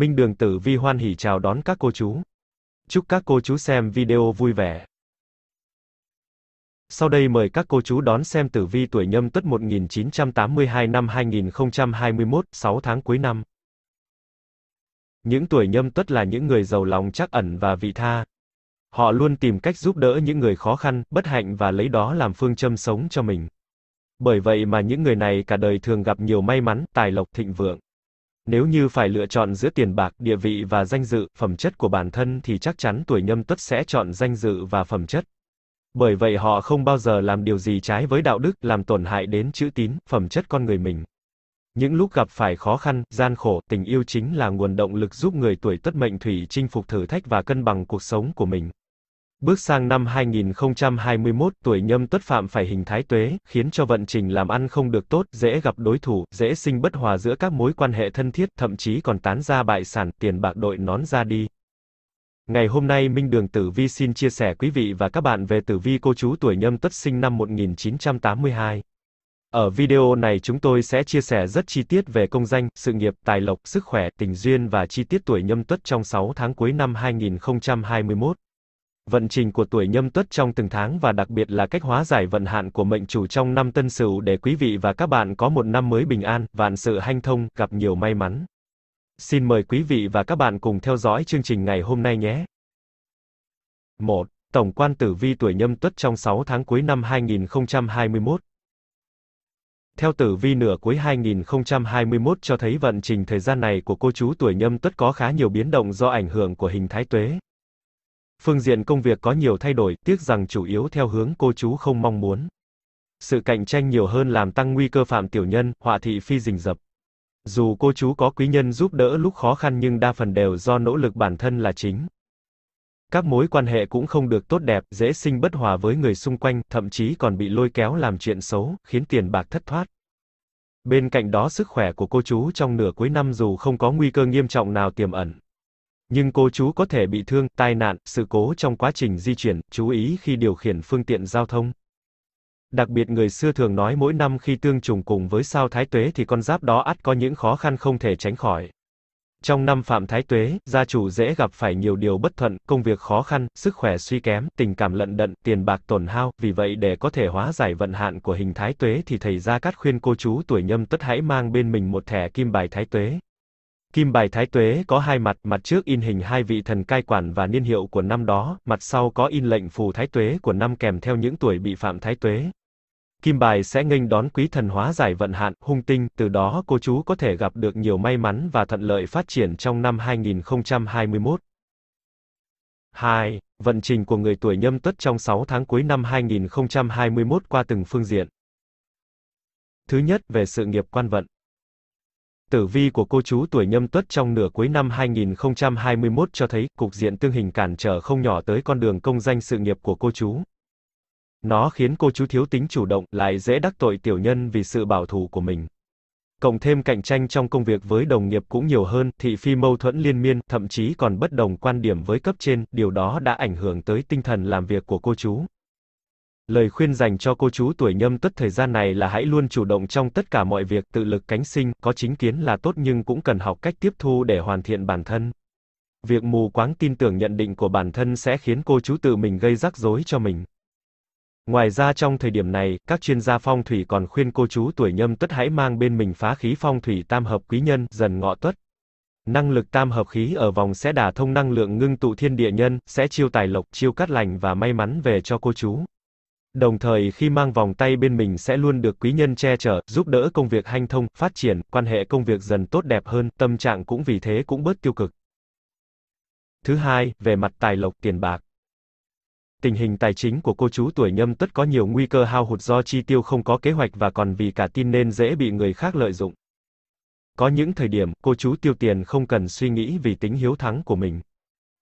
Minh Đường Tử Vi hoan hỉ chào đón các cô chú. Chúc các cô chú xem video vui vẻ. Sau đây mời các cô chú đón xem tử vi tuổi nhâm tuất 1982 năm 2021, 6 tháng cuối năm. Những tuổi nhâm tuất là những người giàu lòng trắc ẩn và vị tha. Họ luôn tìm cách giúp đỡ những người khó khăn, bất hạnh và lấy đó làm phương châm sống cho mình. Bởi vậy mà những người này cả đời thường gặp nhiều may mắn, tài lộc thịnh vượng. Nếu như phải lựa chọn giữa tiền bạc, địa vị và danh dự, phẩm chất của bản thân thì chắc chắn tuổi nhâm tuất sẽ chọn danh dự và phẩm chất. Bởi vậy họ không bao giờ làm điều gì trái với đạo đức, làm tổn hại đến chữ tín, phẩm chất con người mình. Những lúc gặp phải khó khăn, gian khổ, tình yêu chính là nguồn động lực giúp người tuổi Tuất mệnh thủy chinh phục thử thách và cân bằng cuộc sống của mình. Bước sang năm 2021, tuổi nhâm tuất phạm phải hình thái tuế, khiến cho vận trình làm ăn không được tốt, dễ gặp đối thủ, dễ sinh bất hòa giữa các mối quan hệ thân thiết, thậm chí còn tán ra bại sản, tiền bạc đội nón ra đi. Ngày hôm nay Minh Đường Tử Vi xin chia sẻ quý vị và các bạn về Tử Vi cô chú tuổi nhâm tuất sinh năm 1982. Ở video này chúng tôi sẽ chia sẻ rất chi tiết về công danh, sự nghiệp, tài lộc, sức khỏe, tình duyên và chi tiết tuổi nhâm tuất trong 6 tháng cuối năm 2021 vận trình của tuổi nhâm tuất trong từng tháng và đặc biệt là cách hóa giải vận hạn của mệnh chủ trong năm tân sửu để quý vị và các bạn có một năm mới bình an, vạn sự hanh thông, gặp nhiều may mắn. Xin mời quý vị và các bạn cùng theo dõi chương trình ngày hôm nay nhé. 1. Tổng quan tử vi tuổi nhâm tuất trong 6 tháng cuối năm 2021 theo tử vi nửa cuối 2021 cho thấy vận trình thời gian này của cô chú tuổi nhâm tuất có khá nhiều biến động do ảnh hưởng của hình thái tuế, Phương diện công việc có nhiều thay đổi, tiếc rằng chủ yếu theo hướng cô chú không mong muốn. Sự cạnh tranh nhiều hơn làm tăng nguy cơ phạm tiểu nhân, họa thị phi rình rập. Dù cô chú có quý nhân giúp đỡ lúc khó khăn nhưng đa phần đều do nỗ lực bản thân là chính. Các mối quan hệ cũng không được tốt đẹp, dễ sinh bất hòa với người xung quanh, thậm chí còn bị lôi kéo làm chuyện xấu, khiến tiền bạc thất thoát. Bên cạnh đó sức khỏe của cô chú trong nửa cuối năm dù không có nguy cơ nghiêm trọng nào tiềm ẩn, nhưng cô chú có thể bị thương, tai nạn, sự cố trong quá trình di chuyển, chú ý khi điều khiển phương tiện giao thông. Đặc biệt người xưa thường nói mỗi năm khi tương trùng cùng với sao thái tuế thì con giáp đó ắt có những khó khăn không thể tránh khỏi. Trong năm phạm thái tuế, gia chủ dễ gặp phải nhiều điều bất thuận, công việc khó khăn, sức khỏe suy kém, tình cảm lận đận, tiền bạc tổn hao, vì vậy để có thể hóa giải vận hạn của hình thái tuế thì thầy Gia Cát khuyên cô chú tuổi nhâm tất hãy mang bên mình một thẻ kim bài thái tuế. Kim bài thái tuế có hai mặt, mặt trước in hình hai vị thần cai quản và niên hiệu của năm đó, mặt sau có in lệnh phù thái tuế của năm kèm theo những tuổi bị phạm thái tuế. Kim bài sẽ nghênh đón quý thần hóa giải vận hạn, hung tinh, từ đó cô chú có thể gặp được nhiều may mắn và thuận lợi phát triển trong năm 2021. 2. Vận trình của người tuổi nhâm tuất trong 6 tháng cuối năm 2021 qua từng phương diện. Thứ nhất, về sự nghiệp quan vận. Tử vi của cô chú tuổi nhâm tuất trong nửa cuối năm 2021 cho thấy, cục diện tương hình cản trở không nhỏ tới con đường công danh sự nghiệp của cô chú. Nó khiến cô chú thiếu tính chủ động, lại dễ đắc tội tiểu nhân vì sự bảo thủ của mình. Cộng thêm cạnh tranh trong công việc với đồng nghiệp cũng nhiều hơn, thị phi mâu thuẫn liên miên, thậm chí còn bất đồng quan điểm với cấp trên, điều đó đã ảnh hưởng tới tinh thần làm việc của cô chú. Lời khuyên dành cho cô chú tuổi nhâm tuất thời gian này là hãy luôn chủ động trong tất cả mọi việc, tự lực cánh sinh, có chính kiến là tốt nhưng cũng cần học cách tiếp thu để hoàn thiện bản thân. Việc mù quáng tin tưởng nhận định của bản thân sẽ khiến cô chú tự mình gây rắc rối cho mình. Ngoài ra trong thời điểm này, các chuyên gia phong thủy còn khuyên cô chú tuổi nhâm tuất hãy mang bên mình phá khí phong thủy tam hợp quý nhân, dần ngọ tuất. Năng lực tam hợp khí ở vòng sẽ đả thông năng lượng ngưng tụ thiên địa nhân, sẽ chiêu tài lộc, chiêu cát lành và may mắn về cho cô chú. Đồng thời khi mang vòng tay bên mình sẽ luôn được quý nhân che chở, giúp đỡ công việc hanh thông, phát triển, quan hệ công việc dần tốt đẹp hơn, tâm trạng cũng vì thế cũng bớt tiêu cực. Thứ hai, về mặt tài lộc tiền bạc. Tình hình tài chính của cô chú tuổi nhâm tất có nhiều nguy cơ hao hụt do chi tiêu không có kế hoạch và còn vì cả tin nên dễ bị người khác lợi dụng. Có những thời điểm, cô chú tiêu tiền không cần suy nghĩ vì tính hiếu thắng của mình.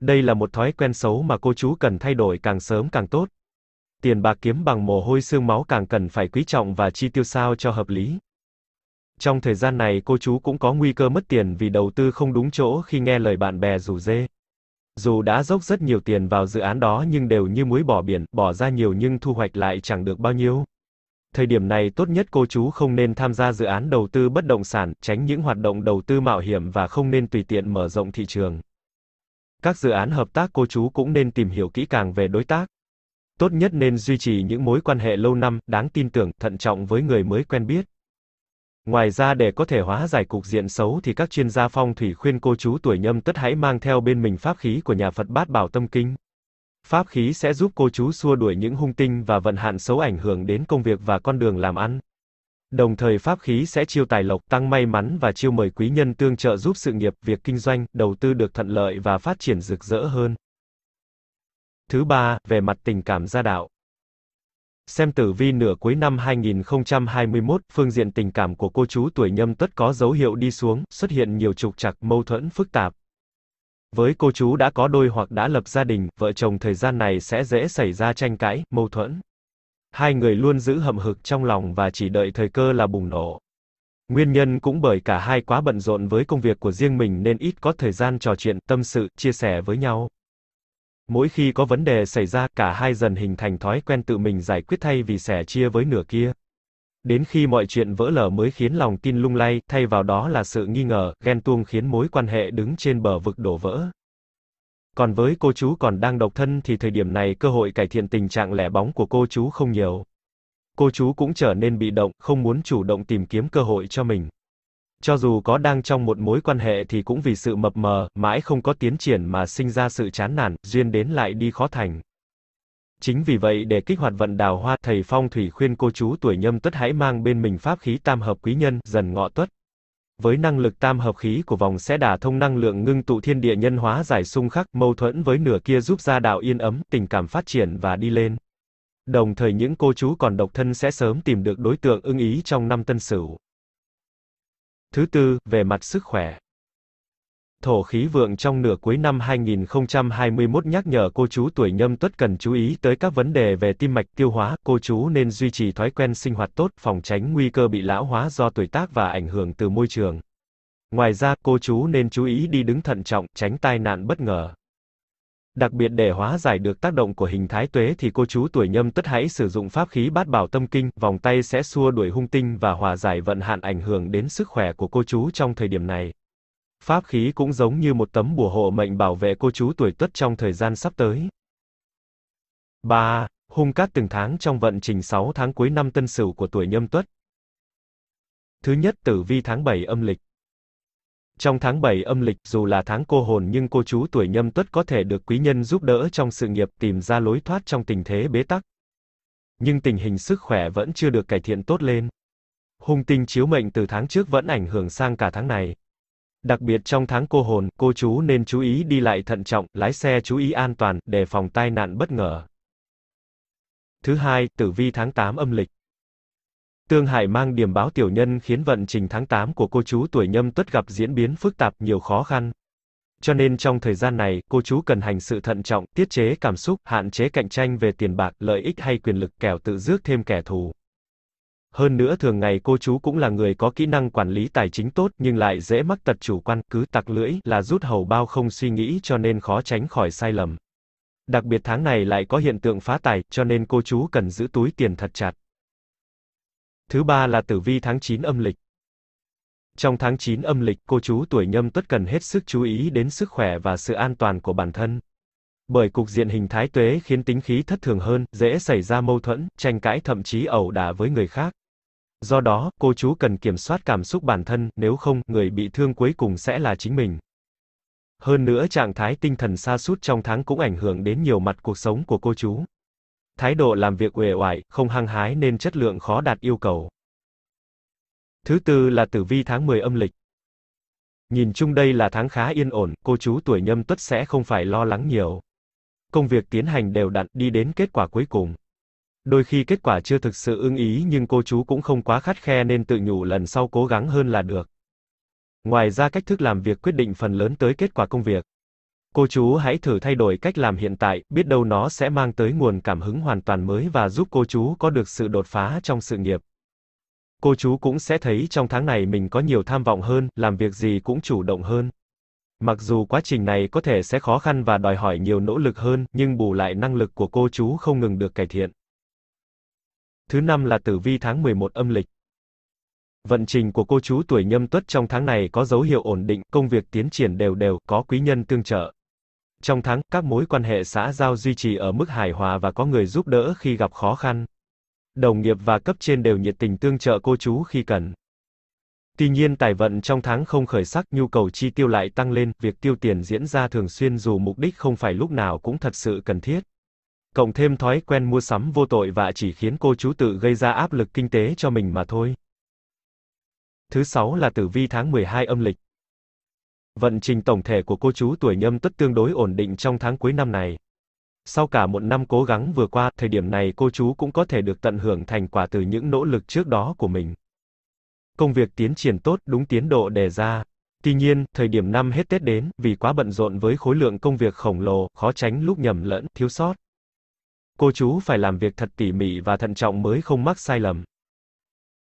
Đây là một thói quen xấu mà cô chú cần thay đổi càng sớm càng tốt tiền bạc kiếm bằng mồ hôi xương máu càng cần phải quý trọng và chi tiêu sao cho hợp lý. Trong thời gian này cô chú cũng có nguy cơ mất tiền vì đầu tư không đúng chỗ khi nghe lời bạn bè rủ dê. Dù đã dốc rất nhiều tiền vào dự án đó nhưng đều như muối bỏ biển, bỏ ra nhiều nhưng thu hoạch lại chẳng được bao nhiêu. Thời điểm này tốt nhất cô chú không nên tham gia dự án đầu tư bất động sản, tránh những hoạt động đầu tư mạo hiểm và không nên tùy tiện mở rộng thị trường. Các dự án hợp tác cô chú cũng nên tìm hiểu kỹ càng về đối tác. Tốt nhất nên duy trì những mối quan hệ lâu năm, đáng tin tưởng, thận trọng với người mới quen biết. Ngoài ra để có thể hóa giải cục diện xấu thì các chuyên gia phong thủy khuyên cô chú tuổi nhâm tất hãy mang theo bên mình pháp khí của nhà Phật Bát Bảo Tâm Kinh. Pháp khí sẽ giúp cô chú xua đuổi những hung tinh và vận hạn xấu ảnh hưởng đến công việc và con đường làm ăn. Đồng thời pháp khí sẽ chiêu tài lộc, tăng may mắn và chiêu mời quý nhân tương trợ giúp sự nghiệp, việc kinh doanh, đầu tư được thuận lợi và phát triển rực rỡ hơn. Thứ ba, về mặt tình cảm gia đạo. Xem tử vi nửa cuối năm 2021, phương diện tình cảm của cô chú tuổi nhâm tuất có dấu hiệu đi xuống, xuất hiện nhiều trục trặc mâu thuẫn phức tạp. Với cô chú đã có đôi hoặc đã lập gia đình, vợ chồng thời gian này sẽ dễ xảy ra tranh cãi, mâu thuẫn. Hai người luôn giữ hậm hực trong lòng và chỉ đợi thời cơ là bùng nổ. Nguyên nhân cũng bởi cả hai quá bận rộn với công việc của riêng mình nên ít có thời gian trò chuyện, tâm sự, chia sẻ với nhau. Mỗi khi có vấn đề xảy ra, cả hai dần hình thành thói quen tự mình giải quyết thay vì sẻ chia với nửa kia. Đến khi mọi chuyện vỡ lở mới khiến lòng tin lung lay, thay vào đó là sự nghi ngờ, ghen tuông khiến mối quan hệ đứng trên bờ vực đổ vỡ. Còn với cô chú còn đang độc thân thì thời điểm này cơ hội cải thiện tình trạng lẻ bóng của cô chú không nhiều. Cô chú cũng trở nên bị động, không muốn chủ động tìm kiếm cơ hội cho mình. Cho dù có đang trong một mối quan hệ thì cũng vì sự mập mờ, mãi không có tiến triển mà sinh ra sự chán nản, duyên đến lại đi khó thành. Chính vì vậy để kích hoạt vận đào hoa, thầy Phong Thủy khuyên cô chú tuổi nhâm tuất hãy mang bên mình pháp khí tam hợp quý nhân, dần ngọ tuất. Với năng lực tam hợp khí của vòng sẽ đả thông năng lượng ngưng tụ thiên địa nhân hóa giải xung khắc, mâu thuẫn với nửa kia giúp gia đạo yên ấm, tình cảm phát triển và đi lên. Đồng thời những cô chú còn độc thân sẽ sớm tìm được đối tượng ưng ý trong năm tân sửu. Thứ tư, về mặt sức khỏe. Thổ khí vượng trong nửa cuối năm 2021 nhắc nhở cô chú tuổi nhâm tuất cần chú ý tới các vấn đề về tim mạch tiêu hóa, cô chú nên duy trì thói quen sinh hoạt tốt, phòng tránh nguy cơ bị lão hóa do tuổi tác và ảnh hưởng từ môi trường. Ngoài ra, cô chú nên chú ý đi đứng thận trọng, tránh tai nạn bất ngờ. Đặc biệt để hóa giải được tác động của hình thái tuế thì cô chú tuổi nhâm tất hãy sử dụng pháp khí bát bảo tâm kinh, vòng tay sẽ xua đuổi hung tinh và hòa giải vận hạn ảnh hưởng đến sức khỏe của cô chú trong thời điểm này. Pháp khí cũng giống như một tấm bùa hộ mệnh bảo vệ cô chú tuổi tuất trong thời gian sắp tới. 3. Hung cát từng tháng trong vận trình 6 tháng cuối năm tân sửu của tuổi nhâm tuất. Thứ nhất tử vi tháng 7 âm lịch. Trong tháng 7 âm lịch, dù là tháng cô hồn nhưng cô chú tuổi nhâm tuất có thể được quý nhân giúp đỡ trong sự nghiệp tìm ra lối thoát trong tình thế bế tắc. Nhưng tình hình sức khỏe vẫn chưa được cải thiện tốt lên. Hung tinh chiếu mệnh từ tháng trước vẫn ảnh hưởng sang cả tháng này. Đặc biệt trong tháng cô hồn, cô chú nên chú ý đi lại thận trọng, lái xe chú ý an toàn, đề phòng tai nạn bất ngờ. Thứ hai, tử vi tháng 8 âm lịch. Tương hại mang điểm báo tiểu nhân khiến vận trình tháng 8 của cô chú tuổi nhâm tuất gặp diễn biến phức tạp nhiều khó khăn. Cho nên trong thời gian này, cô chú cần hành sự thận trọng, tiết chế cảm xúc, hạn chế cạnh tranh về tiền bạc, lợi ích hay quyền lực kẻo tự rước thêm kẻ thù. Hơn nữa thường ngày cô chú cũng là người có kỹ năng quản lý tài chính tốt nhưng lại dễ mắc tật chủ quan, cứ tặc lưỡi là rút hầu bao không suy nghĩ cho nên khó tránh khỏi sai lầm. Đặc biệt tháng này lại có hiện tượng phá tài, cho nên cô chú cần giữ túi tiền thật chặt. Thứ ba là tử vi tháng 9 âm lịch. Trong tháng 9 âm lịch, cô chú tuổi nhâm tuất cần hết sức chú ý đến sức khỏe và sự an toàn của bản thân. Bởi cục diện hình thái tuế khiến tính khí thất thường hơn, dễ xảy ra mâu thuẫn, tranh cãi thậm chí ẩu đả với người khác. Do đó, cô chú cần kiểm soát cảm xúc bản thân, nếu không, người bị thương cuối cùng sẽ là chính mình. Hơn nữa trạng thái tinh thần sa sút trong tháng cũng ảnh hưởng đến nhiều mặt cuộc sống của cô chú thái độ làm việc uể oải, không hăng hái nên chất lượng khó đạt yêu cầu. Thứ tư là tử vi tháng 10 âm lịch. Nhìn chung đây là tháng khá yên ổn, cô chú tuổi nhâm tuất sẽ không phải lo lắng nhiều. Công việc tiến hành đều đặn đi đến kết quả cuối cùng. Đôi khi kết quả chưa thực sự ưng ý nhưng cô chú cũng không quá khắt khe nên tự nhủ lần sau cố gắng hơn là được. Ngoài ra cách thức làm việc quyết định phần lớn tới kết quả công việc. Cô chú hãy thử thay đổi cách làm hiện tại, biết đâu nó sẽ mang tới nguồn cảm hứng hoàn toàn mới và giúp cô chú có được sự đột phá trong sự nghiệp. Cô chú cũng sẽ thấy trong tháng này mình có nhiều tham vọng hơn, làm việc gì cũng chủ động hơn. Mặc dù quá trình này có thể sẽ khó khăn và đòi hỏi nhiều nỗ lực hơn, nhưng bù lại năng lực của cô chú không ngừng được cải thiện. Thứ năm là tử vi tháng 11 âm lịch. Vận trình của cô chú tuổi nhâm tuất trong tháng này có dấu hiệu ổn định, công việc tiến triển đều đều, có quý nhân tương trợ. Trong tháng, các mối quan hệ xã giao duy trì ở mức hài hòa và có người giúp đỡ khi gặp khó khăn. Đồng nghiệp và cấp trên đều nhiệt tình tương trợ cô chú khi cần. Tuy nhiên tài vận trong tháng không khởi sắc, nhu cầu chi tiêu lại tăng lên, việc tiêu tiền diễn ra thường xuyên dù mục đích không phải lúc nào cũng thật sự cần thiết. Cộng thêm thói quen mua sắm vô tội và chỉ khiến cô chú tự gây ra áp lực kinh tế cho mình mà thôi. Thứ sáu là tử vi tháng 12 âm lịch. Vận trình tổng thể của cô chú tuổi nhâm tuất tương đối ổn định trong tháng cuối năm này. Sau cả một năm cố gắng vừa qua, thời điểm này cô chú cũng có thể được tận hưởng thành quả từ những nỗ lực trước đó của mình. Công việc tiến triển tốt đúng tiến độ đề ra. Tuy nhiên, thời điểm năm hết Tết đến, vì quá bận rộn với khối lượng công việc khổng lồ, khó tránh lúc nhầm lẫn, thiếu sót. Cô chú phải làm việc thật tỉ mỉ và thận trọng mới không mắc sai lầm.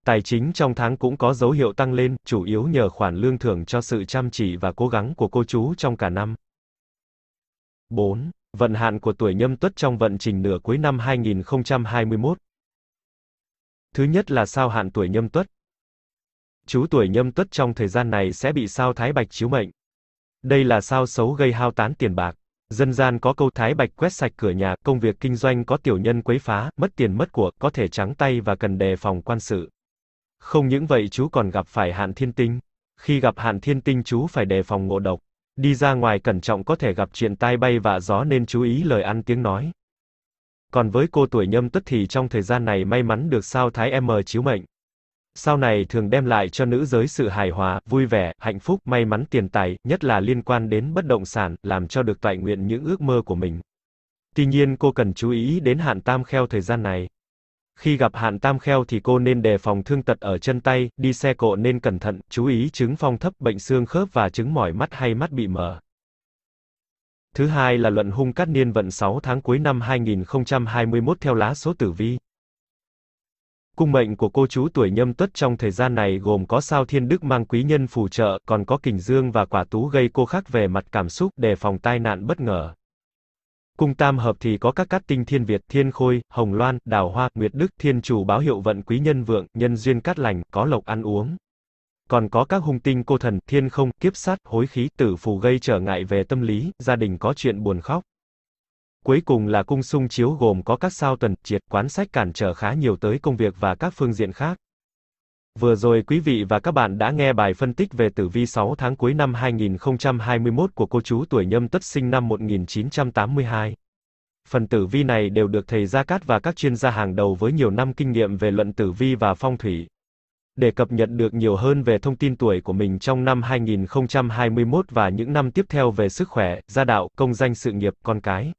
Tài chính trong tháng cũng có dấu hiệu tăng lên, chủ yếu nhờ khoản lương thưởng cho sự chăm chỉ và cố gắng của cô chú trong cả năm. 4. Vận hạn của tuổi nhâm tuất trong vận trình nửa cuối năm 2021. Thứ nhất là sao hạn tuổi nhâm tuất. Chú tuổi nhâm tuất trong thời gian này sẽ bị sao thái bạch chiếu mệnh. Đây là sao xấu gây hao tán tiền bạc. Dân gian có câu thái bạch quét sạch cửa nhà, công việc kinh doanh có tiểu nhân quấy phá, mất tiền mất của, có thể trắng tay và cần đề phòng quan sự. Không những vậy chú còn gặp phải hạn thiên tinh. Khi gặp hạn thiên tinh chú phải đề phòng ngộ độc. Đi ra ngoài cẩn trọng có thể gặp chuyện tai bay vạ gió nên chú ý lời ăn tiếng nói. Còn với cô tuổi nhâm tuất thì trong thời gian này may mắn được sao Thái em mờ chiếu mệnh. Sao này thường đem lại cho nữ giới sự hài hòa, vui vẻ, hạnh phúc, may mắn tiền tài, nhất là liên quan đến bất động sản, làm cho được toại nguyện những ước mơ của mình. Tuy nhiên cô cần chú ý đến hạn tam kheo thời gian này. Khi gặp hạn tam kheo thì cô nên đề phòng thương tật ở chân tay, đi xe cộ nên cẩn thận, chú ý chứng phong thấp, bệnh xương khớp và chứng mỏi mắt hay mắt bị mờ. Thứ hai là luận hung cát niên vận 6 tháng cuối năm 2021 theo lá số tử vi. Cung mệnh của cô chú tuổi nhâm tuất trong thời gian này gồm có sao thiên đức mang quý nhân phù trợ, còn có kình dương và quả tú gây cô khắc về mặt cảm xúc, đề phòng tai nạn bất ngờ. Cung tam hợp thì có các cát tinh thiên Việt, thiên khôi, hồng loan, đào hoa, nguyệt đức, thiên chủ báo hiệu vận quý nhân vượng, nhân duyên cát lành, có lộc ăn uống. Còn có các hung tinh cô thần, thiên không, kiếp sát, hối khí, tử phù gây trở ngại về tâm lý, gia đình có chuyện buồn khóc. Cuối cùng là cung sung chiếu gồm có các sao tuần, triệt, quán sách cản trở khá nhiều tới công việc và các phương diện khác. Vừa rồi quý vị và các bạn đã nghe bài phân tích về tử vi 6 tháng cuối năm 2021 của cô chú tuổi nhâm tất sinh năm 1982. Phần tử vi này đều được thầy Gia Cát và các chuyên gia hàng đầu với nhiều năm kinh nghiệm về luận tử vi và phong thủy. Để cập nhật được nhiều hơn về thông tin tuổi của mình trong năm 2021 và những năm tiếp theo về sức khỏe, gia đạo, công danh sự nghiệp, con cái.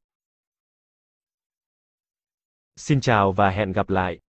Xin chào và hẹn gặp lại.